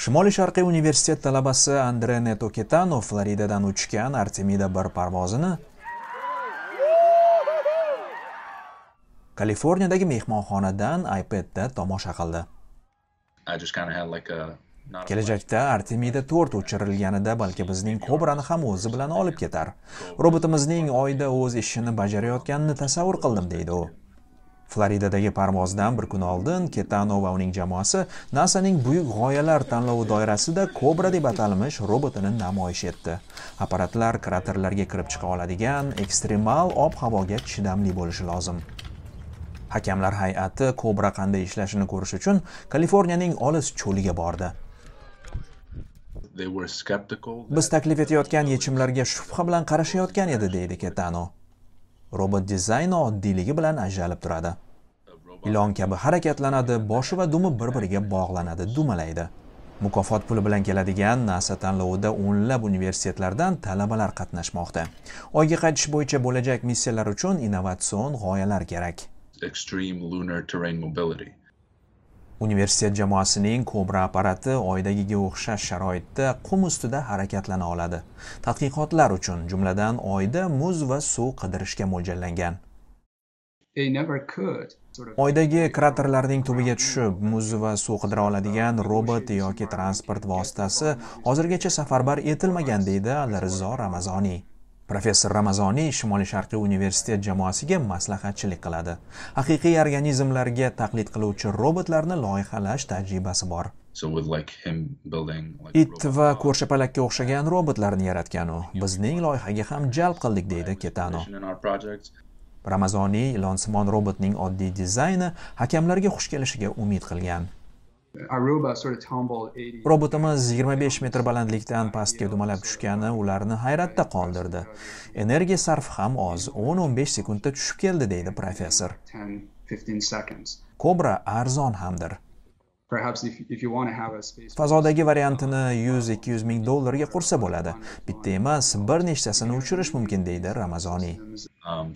Shimoliy sharqiy universitet talabasi Andre ketano Floridadan uchgan Artemida bir parvozini Kaliforniyadagi mehmonxonadan iPadda tomosha qildi. Kelajakda Artemida 4 o'chirilganida balki bizning Kobrani ham o'zi bilan olib ketar. Robotimizning oyda o'z ishini bajarayotganini tasavvur qildim, deydi u. floridadagi parvozdan bir kun oldin ketano va uning jamoasi nasaning buyuk g'oyalar tanlovi doirasida kobra deb atalmish robotini namoyish etdi apparatlar kraterlarga kirib chiqa oladigan ekstremal ob havoga chidamli bo'lishi lozim hakamlar hay'ati kobra qanday ishlashini ko'rish uchun kaliforniyaning olis cho'liga bordi biz taklif etayotgan yechimlarga shubha bilan qarashayotgan edi deydi ketano robot dizayni oddiyligi bilan ajralib turadi ilon kabi harakatlanadi boshi va dumi bir biriga bog'lanadi dumalaydi mukofot puli bilan keladigan nasa tanlovida o'nlab universitetlardan talabalar qatnashmoqda oyga qaytish bo'yicha bo'lajak missiyalar uchun innovatsion g'oyalar kerak extreme lunar terrain mobility universitet jamoasining kobra apparati oydagiga o'xshash sharoitda qum ustida harakatlana oladi tadqiqotlar uchun jumladan oyda muz va suv qidirishga mo'ljallangan oydagi kraterlarning tubiga tushib muz va suv qidira oladigan robot yoki transport vositasi hozirgacha safarbar etilmagan deydi alirizo ramazoniy professor ramazoniy shimoliy sharqiy universitet jamoasiga maslahatchilik qiladi haqiqiy organizmlarga taqlid qiluvchi robotlarni loyihalash tajribasi bor it va ko'rshapalakka o'xshagan robotlarni yaratgan u bizning loyihaga ham jalb qildik deydi ketano ramazoniy ilonsimon robotning oddiy dizayni hakamlarga xush kelishiga umid qilgan Robotimiz 25 metr balandlikdan pastga dumalab tushgani ularni hayratda qoldirdi. Energiya sarfi ham oz, 10-15 sekundda tushib keldi deydi professor. Cobra arzon hamdir. Fazodagi variantini 100-200 ming dollarga qursa bo'ladi. Bitta emas, bir nechtasini uchirish mumkin deydi Ramazoniy. Um,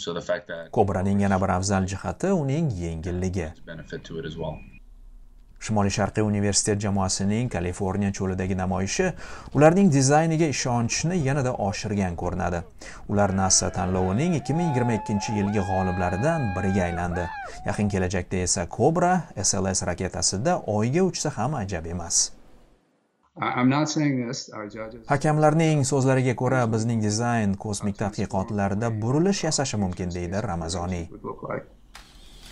Kobraning yana bir afzal jihati uning yengilligi. Shimoliy sharqiy universitet jamoasining Kaliforniya cho'lidagi namoyishi ularning dizayniga ishonchni yanada oshirgan ko'rinadi. Ular NASA tanlovining 2022-yilgi g'oliblaridan biriga aylandi. Yaqin kelajakda esa Cobra SLS raketasida Oyga uchsa ham ajab emas. Hakamlarning so'zlariga ko'ra, bizning dizayn kosmik tadqiqotlarda burilish yasashi mumkin deydi Ramazoniy.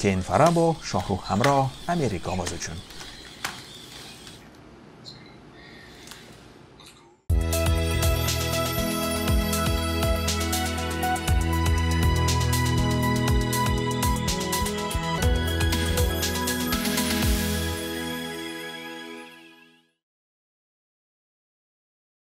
Keyin Farabo, shohruh Hamro, Amerika ovozi uchun.